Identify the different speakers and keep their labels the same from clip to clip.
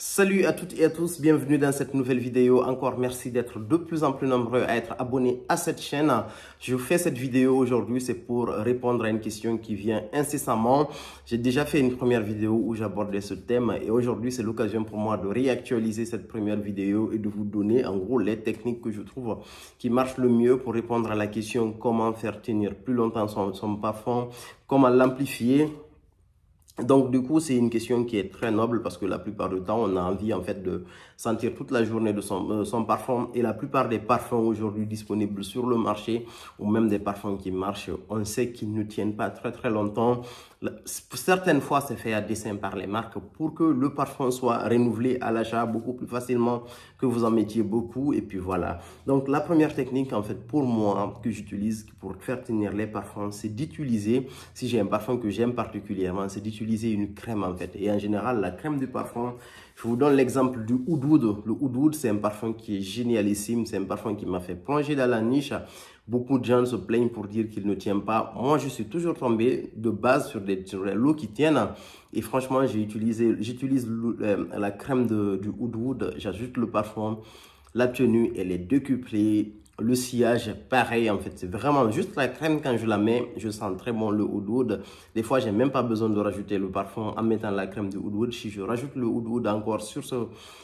Speaker 1: Salut à toutes et à tous, bienvenue dans cette nouvelle vidéo. Encore merci d'être de plus en plus nombreux à être abonnés à cette chaîne. Je fais cette vidéo aujourd'hui, c'est pour répondre à une question qui vient incessamment. J'ai déjà fait une première vidéo où j'abordais ce thème et aujourd'hui c'est l'occasion pour moi de réactualiser cette première vidéo et de vous donner en gros les techniques que je trouve qui marchent le mieux pour répondre à la question comment faire tenir plus longtemps son, son parfum, comment l'amplifier donc, du coup, c'est une question qui est très noble parce que la plupart du temps, on a envie, en fait, de sentir toute la journée de son, euh, son parfum. Et la plupart des parfums aujourd'hui disponibles sur le marché ou même des parfums qui marchent, on sait qu'ils ne tiennent pas très, très longtemps. Certaines fois, c'est fait à dessin par les marques pour que le parfum soit renouvelé à l'achat beaucoup plus facilement, que vous en mettiez beaucoup et puis voilà. Donc la première technique en fait pour moi que j'utilise pour faire tenir les parfums, c'est d'utiliser, si j'ai un parfum que j'aime particulièrement, c'est d'utiliser une crème en fait. Et en général, la crème du parfum, je vous donne l'exemple du Oudoud. Le Oudoud, c'est un parfum qui est génialissime, c'est un parfum qui m'a fait plonger dans la niche Beaucoup de gens se plaignent pour dire qu'ils ne tiennent pas. Moi, je suis toujours tombé de base sur des, looks qui tiennent. Et franchement, j'ai utilisé, j'utilise euh, la crème de, du Woodwood. J'ajoute le parfum. La tenue, elle est décuplée. Le sillage, pareil, en fait, c'est vraiment juste la crème quand je la mets, je sens très bon le oudoud. Des fois, j'ai même pas besoin de rajouter le parfum en mettant la crème de Woodwood. Si je rajoute le Woodwood encore sur ce,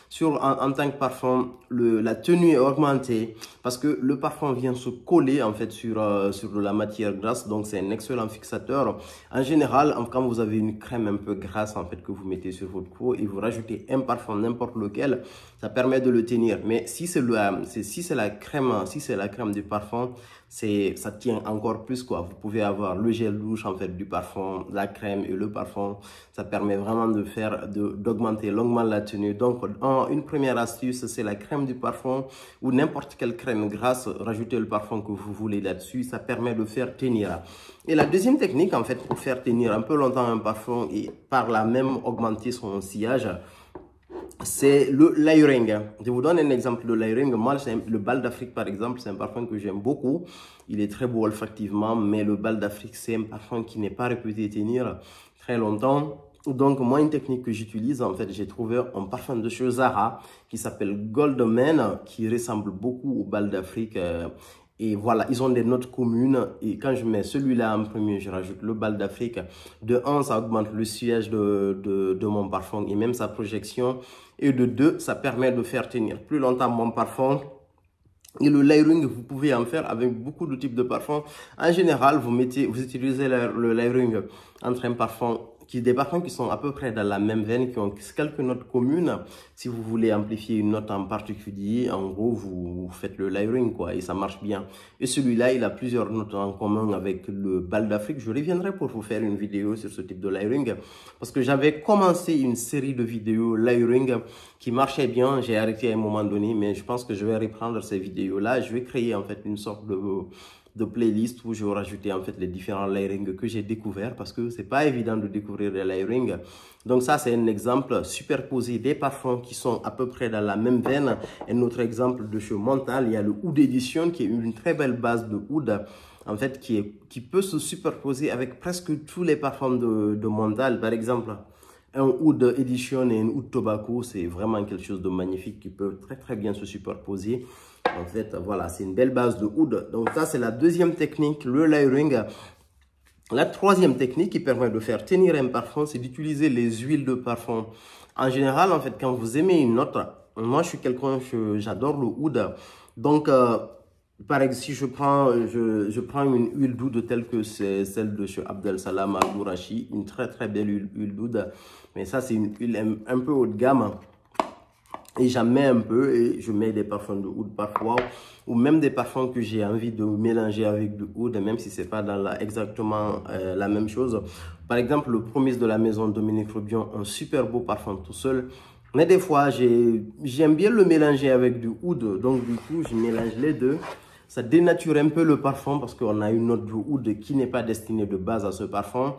Speaker 1: sur, en, tant que parfum, le, la tenue est augmentée parce que le parfum vient se coller, en fait, sur, euh, sur la matière grasse. Donc, c'est un excellent fixateur. En général, quand vous avez une crème un peu grasse, en fait, que vous mettez sur votre peau et vous rajoutez un parfum, n'importe lequel, ça permet de le tenir. Mais si euh, c'est si c'est la crème, si c'est la crème du parfum, c'est, ça tient encore plus quoi. Vous pouvez avoir le gel douche en fait du parfum, la crème et le parfum. Ça permet vraiment de faire, d'augmenter longuement la tenue. Donc, en, une première astuce, c'est la crème du parfum ou n'importe quelle crème grasse. Rajoutez le parfum que vous voulez là-dessus. Ça permet de faire tenir. Et la deuxième technique en fait pour faire tenir un peu longtemps un parfum et par là même augmenter son sillage c'est le layering. Je vous donne un exemple de layering. Moi, le bal d'Afrique, par exemple, c'est un parfum que j'aime beaucoup. Il est très beau olfactivement, mais le bal d'Afrique, c'est un parfum qui n'est pas réputé tenir très longtemps. Donc, moi, une technique que j'utilise, en fait, j'ai trouvé un parfum de chez Zara qui s'appelle Goldman, qui ressemble beaucoup au bal d'Afrique. Euh, et voilà, ils ont des notes communes. Et quand je mets celui-là en premier, je rajoute le bal d'Afrique. De 1, ça augmente le siège de, de, mon parfum et même sa projection. Et de 2, ça permet de faire tenir plus longtemps mon parfum. Et le layering, vous pouvez en faire avec beaucoup de types de parfums. En général, vous, mettez, vous utilisez le, layering entre un parfum qui des parfums qui sont à peu près dans la même veine, qui ont quelques notes communes. Si vous voulez amplifier une note en particulier, en gros, vous faites le layering, quoi, et ça marche bien. Et celui-là, il a plusieurs notes en commun avec le bal d'Afrique. Je reviendrai pour vous faire une vidéo sur ce type de layering, parce que j'avais commencé une série de vidéos layering qui marchait bien. J'ai arrêté à un moment donné, mais je pense que je vais reprendre ces vidéos-là. Je vais créer, en fait, une sorte de de playlist où je vais en fait les différents layering que j'ai découvert parce que c'est pas évident de découvrir les layering. Donc ça c'est un exemple superposé des parfums qui sont à peu près dans la même veine. Un autre exemple de chez Montale, il y a le Oud Edition qui est une très belle base de Oud en fait qui, est, qui peut se superposer avec presque tous les parfums de, de par exemple un Oud Edition et un Oud Tobacco, c'est vraiment quelque chose de magnifique qui peut très très bien se superposer. En fait, voilà, c'est une belle base de oud. Donc ça, c'est la deuxième technique, le layering. La troisième technique qui permet de faire tenir un parfum, c'est d'utiliser les huiles de parfum. En général, en fait, quand vous aimez une autre, moi, je suis quelqu'un, j'adore le oud. Donc, pareil, euh, par exemple, si je prends, je, prends une huile d'oud telle que c'est celle de chez Abdel Salam al une très très belle huile, d'oud, mais ça c'est une huile un, un, peu haut de gamme et j'en mets un peu et je mets des parfums de oud parfois ou même des parfums que j'ai envie de mélanger avec du oud même si c'est pas dans la, exactement euh, la même chose par exemple le promise de la maison Dominique Robion un super beau parfum tout seul mais des fois j'aime bien le mélanger avec du oud donc du coup je mélange les deux ça dénature un peu le parfum parce qu'on a une note de oud qui n'est pas destinée de base à ce parfum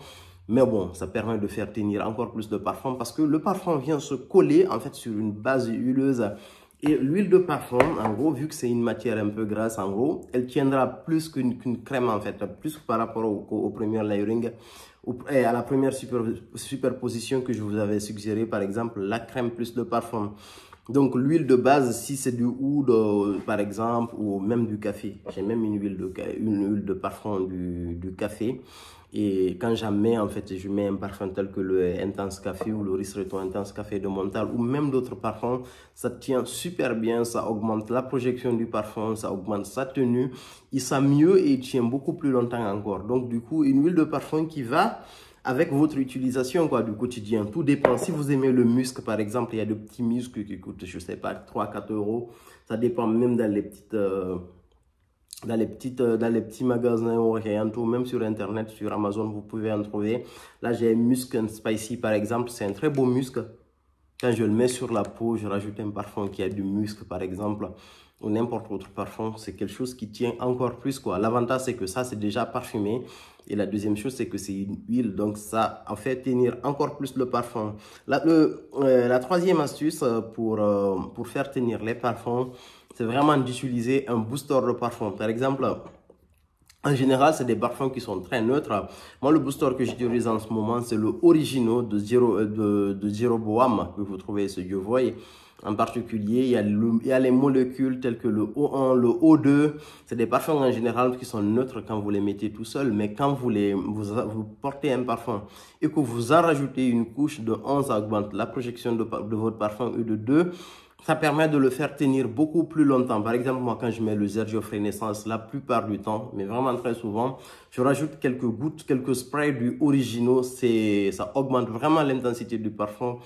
Speaker 1: mais bon, ça permet de faire tenir encore plus de parfum parce que le parfum vient se coller en fait sur une base huileuse. Et l'huile de parfum, en gros, vu que c'est une matière un peu grasse, en gros, elle tiendra plus qu'une crème en fait, plus par rapport au, premier layering et à la première superposition que je vous avais suggéré, par exemple, la crème plus le parfum. Donc l'huile de base, si c'est du oud euh, par exemple, ou même du café, j'ai même une huile de, une huile de parfum du, du café, et quand j'en mets, en fait, je mets un parfum tel que le Intense Café ou le Ristretto Intense Café de Montal ou même d'autres parfums. Ça tient super bien, ça augmente la projection du parfum, ça augmente sa tenue. Il sent mieux et il tient beaucoup plus longtemps encore. Donc, du coup, une huile de parfum qui va avec votre utilisation quoi, du quotidien. Tout dépend. Si vous aimez le musc, par exemple, il y a des petits muscles qui coûtent, je sais pas, 3-4 euros. Ça dépend même dans les petites... Euh, dans les, petites, euh, dans les petits magasins rien tout, même sur Internet, sur Amazon, vous pouvez en trouver. Là, j'ai un musc spicy, par exemple. C'est un très beau musc. Quand je le mets sur la peau, je rajoute un parfum qui a du musc, par exemple, ou n'importe autre parfum. C'est quelque chose qui tient encore plus. quoi. L'avantage, c'est que ça, c'est déjà parfumé. Et la deuxième chose, c'est que c'est une huile. Donc, ça en fait tenir encore plus le parfum. La, le, euh, la troisième astuce euh, pour, pour faire tenir les parfums, c'est vraiment d'utiliser un booster de parfum. Par exemple, en général, c'est des parfums qui sont très neutres. Moi, le booster que j'utilise en ce moment, c'est le original de Zero, euh, de, de Boam, que vous trouvez ce YouVoy. En particulier, il y, a les molécules telles que le O1, le O2. C'est des parfums en général qui sont neutres quand vous les mettez tout seul. Mais quand vous, les, vous, portez un parfum et que vous en rajoutez une couche de 11 augmente la projection de, votre parfum est de 2 ça permet de le faire tenir beaucoup plus longtemps. Par exemple, moi, quand je mets le Zergio Renaissance, la plupart du temps, mais vraiment très souvent, je rajoute quelques gouttes, quelques sprays du originaux. Ça augmente vraiment l'intensité du parfum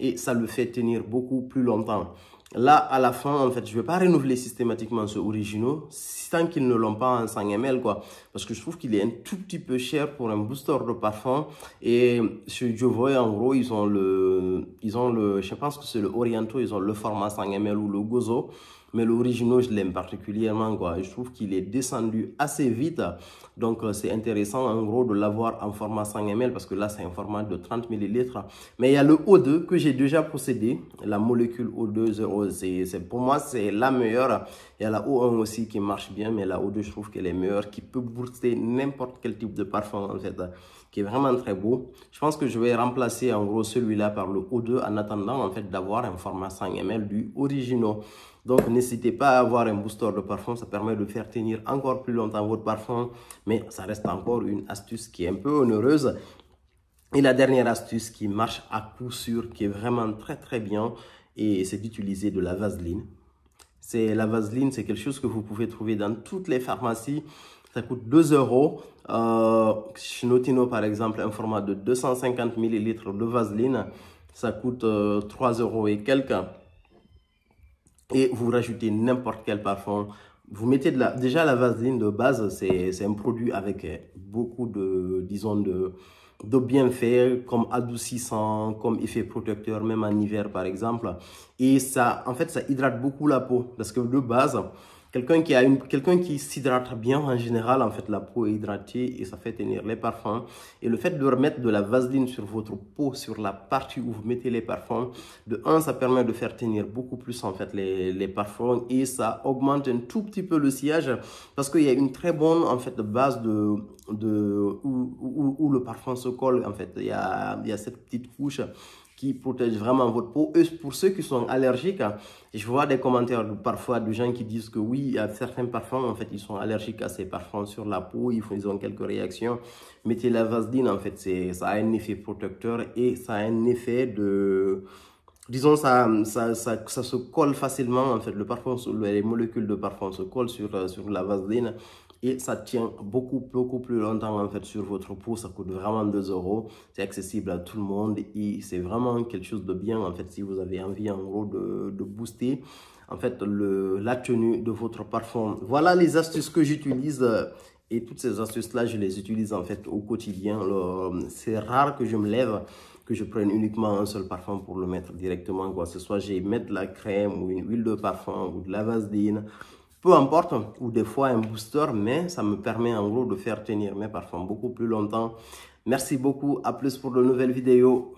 Speaker 1: et ça le fait tenir beaucoup plus longtemps. Là, à la fin, en fait, je ne vais pas renouveler systématiquement ce originaux tant qu'ils ne l'ont pas en 100 ml, quoi. Parce que je trouve qu'il est un tout petit peu cher pour un booster de parfum. Et chez Jovoy, en gros, ils ont le, ils ont le, je pense que c'est le Oriento, ils ont le format 100 ml ou le Gozo mais l'original, je l'aime particulièrement, quoi. Je trouve qu'il est descendu assez vite. Donc, euh, c'est intéressant, en gros, de l'avoir en format 100 ml parce que là, c'est un format de 30 ml. Mais il y a le O2 que j'ai déjà procédé. La molécule O2, c'est pour moi, c'est la meilleure. Il y a la O1 aussi qui marche bien, mais la O2, je trouve qu'elle est meilleure, qui peut booster n'importe quel type de parfum, en fait, qui est vraiment très beau. Je pense que je vais remplacer, en gros, celui-là par le O2 en attendant, en fait, d'avoir un format 100 ml du original. Donc, n'hésitez pas à avoir un booster de parfum. Ça permet de faire tenir encore plus longtemps votre parfum. Mais ça reste encore une astuce qui est un peu onéreuse. Et la dernière astuce qui marche à coup sûr, qui est vraiment très très bien, et c'est d'utiliser de la vaseline. C'est la vaseline, c'est quelque chose que vous pouvez trouver dans toutes les pharmacies. Ça coûte 2 euros. Euh, par exemple, un format de 250 ml de vaseline, ça coûte 3 euh, euros et quelques et vous rajoutez n'importe quel parfum. Vous mettez de la, déjà la vaseline de base, c'est un produit avec euh, beaucoup de, disons, de, de bienfaits comme adoucissant, comme effet protecteur, même en hiver par exemple. Et ça, en fait, ça hydrate beaucoup la peau parce que de base, Quelqu'un qui, a une, quelqu'un qui s'hydrate bien en général, en fait, la peau est hydratée et ça fait tenir les parfums. Et le fait de remettre de la vaseline sur votre peau, sur la partie où vous mettez les parfums, de un, ça permet de faire tenir beaucoup plus en fait les, les parfums et ça augmente un tout petit peu le sillage parce qu'il y a une très bonne en fait base de, de où, où, où, le parfum se colle en fait. Il y a, il y a cette petite couche qui protège vraiment votre peau. pour ceux qui sont allergiques, je vois des commentaires parfois de gens qui disent que oui, certains parfums, en fait, ils sont allergiques à ces parfums sur la peau, ils, ils ont quelques réactions. Mettez la vaseline, en fait, ça a un effet protecteur et ça a un effet de disons ça ça, ça ça, se colle facilement en fait le parfum les molécules de parfum se collent sur sur la vaseline et ça tient beaucoup, beaucoup plus longtemps en fait sur votre peau. Ça coûte vraiment 2 euros. C'est accessible à tout le monde et c'est vraiment quelque chose de bien en fait si vous avez envie en gros de, booster en fait le, la tenue de votre parfum. Voilà les astuces que j'utilise et toutes ces astuces-là, je les utilise en fait au quotidien. C'est rare que je me lève, que je prenne uniquement un seul parfum pour le mettre directement. Quoi. Ce soit j'ai mettre la crème ou une huile de parfum ou de la vaseline peu importe, ou des fois un booster, mais ça me permet en gros de faire tenir mes parfums beaucoup plus longtemps. Merci beaucoup, à plus pour de nouvelles vidéos.